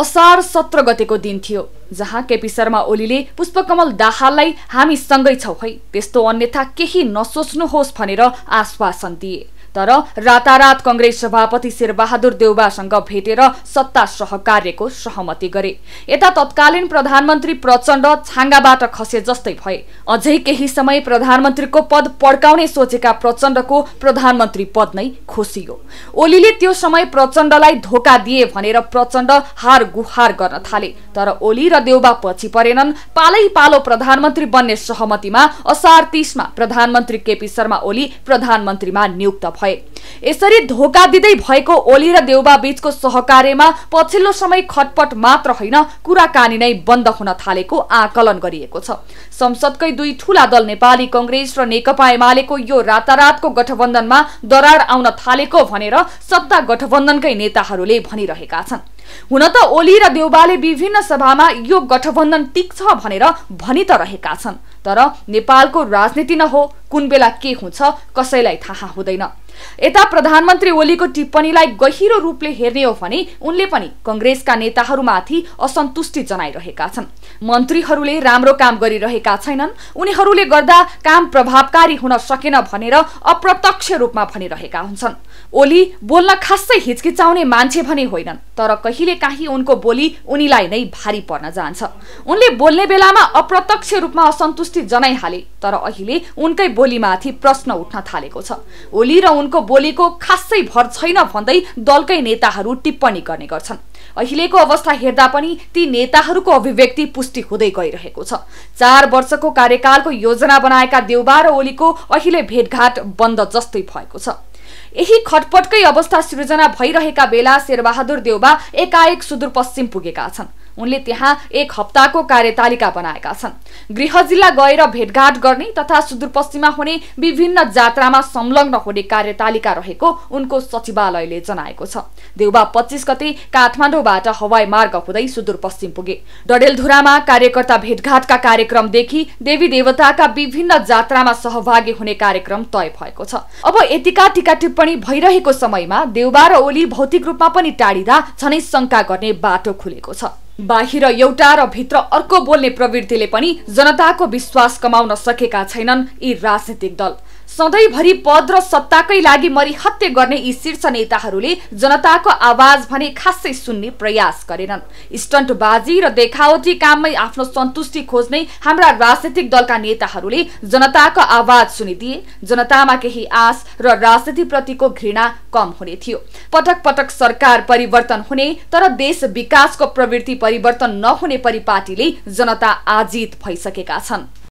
असार सत्र गतेको दिन थियो जहाँ केपी शर्मा ओलीले पुष्पकमल दाहाललाई हामी सँगै छौ है त्यस्तो अन्यथा केही नसोच्नुहोस् भनेर आश्वासन दिए तर रातारात कंग्रेस सभापति शेरबहादुर देउबासँग भेटेर सत्ता सहकार्यको सहमति गरे यता तत्कालीन प्रधानमन्त्री प्रचण्ड छाङ्गाबाट खसे जस्तै भए अझै केही समय प्रधानमन्त्रीको पद पड्काउने सोचेका प्रचण्डको प्रधानमन्त्री पद नै खोसियो ओलीले त्यो समय प्रचण्डलाई धोका दिए भनेर प्रचण्ड हार गुहार गर्न थाले तर ओली र देउबा पछि परेनन् पालै पालो प्रधानमन्त्री बन्ने सहमतिमा असार तिसमा प्रधानमन्त्री केपी शर्मा ओली प्रधानमन्त्रीमा नियुक्त भयो भए यसरी धोका दिँदै भएको ओली र देउबा बीचको सहकार्यमा पछिल्लो समय खटपट मात्र होइन कुराकानी नै बन्द हुन थालेको आकलन गरिएको छ संसदकै दुई ठूला दल नेपाली कङ्ग्रेस र नेकपा एमालेको यो रातारातको गठबन्धनमा दरार आउन थालेको भनेर सत्ता गठबन्धनकै नेताहरूले भनिरहेका छन् हुन त ओली र देउबाले विभिन्न सभामा यो गठबन्धन टिक्छ भनेर भनी त रहेका छन् तर नेपालको राजनीति न हो कुन बेला के हुन्छ कसैलाई थाहा हुँदैन यता प्रधानमन्त्री ओलीको टिप्पणीलाई गहिरो रूपले हेर्ने हो भने उनले पनि कङ्ग्रेसका नेताहरूमाथि असन्तुष्टि जनाइरहेका छन् मन्त्रीहरूले राम्रो काम गरिरहेका छैनन् उनीहरूले गर्दा काम प्रभावकारी हुन सकेन भनेर अप्रत्यक्ष रूपमा भनिरहेका हुन्छन् ओली बोल्न खासै हिचकिचाउने मान्छे भने होइनन् तर कहिलेकाहीँ उनको बोली उनीलाई नै भारी पर्न जान्छ उनले बोल्ने बेलामा अप्रत्यक्ष रूपमा असन्तुष्टि जनाइहाले तर अहिले उनकै बोलीमाथि प्रश्न उठ्न थालेको छ ओली र उनको बोलीको खासै भर छैन भन्दै दलकै नेताहरू टिप्पणी गर्ने गर्छन् अहिलेको अवस्था हेर्दा पनि ती नेताहरूको अभिव्यक्ति पुष्टि हुँदै गइरहेको छ चार वर्षको कार्यकालको योजना बनाएका देउबा र ओलीको अहिले भेटघाट बन्द जस्तै भएको छ यही खटपटकै अवस्था सृजना भइरहेका बेला शेरबहादुर देउबा एकाएक सुदूरपश्चिम पुगेका छन् उनले त्यहाँ एक हप्ताको कार्यतालिका बनाएका छन् गृह जिल्ला गएर भेटघाट गर्ने तथा सुदूरपश्चिममा हुने विभिन्न जात्रामा संलग्न हुने कार्यतालिका रहेको उनको सचिवालयले जनाएको छ देउबा पच्चिस गते काठमाडौँबाट हवाई मार्ग हुँदै सुदूरपश्चिम पुगे डडेलधुरामा कार्यकर्ता भेटघाटका कार्यक्रमदेखि देवी देवताका विभिन्न जात्रामा सहभागी हुने कार्यक्रम तय भएको छ अब यतिका टिका टिप्पणी भइरहेको समयमा देउबा र ओली भौतिक रूपमा पनि टाढिँदा झनै शङ्का गर्ने बाटो खुलेको छ बाहिर एउटा र भित्र अर्को बोल्ने प्रवृत्तिले पनि जनताको विश्वास कमाउन सकेका छैनन् यी राजनीतिक दल सधैँभरि पद र सत्ताकै लागि मरिहत्य गर्ने यी शीर्ष नेताहरूले जनताको आवाज भने खासै सुन्ने प्रयास गरेनन् स्टन्टबाजी र देखावटी काममै आफ्नो सन्तुष्टि खोज्ने हाम्रा राजनैतिक दलका नेताहरूले जनताको आवाज सुनिदिए जनतामा केही आश र राजनीतिप्रतिको घृणा कम हुने थियो पटक पटक सरकार परिवर्तन हुने तर देश विकासको प्रवृत्ति परिवर्तन नहुने परिपाटीले जनता आजित भइसकेका छन्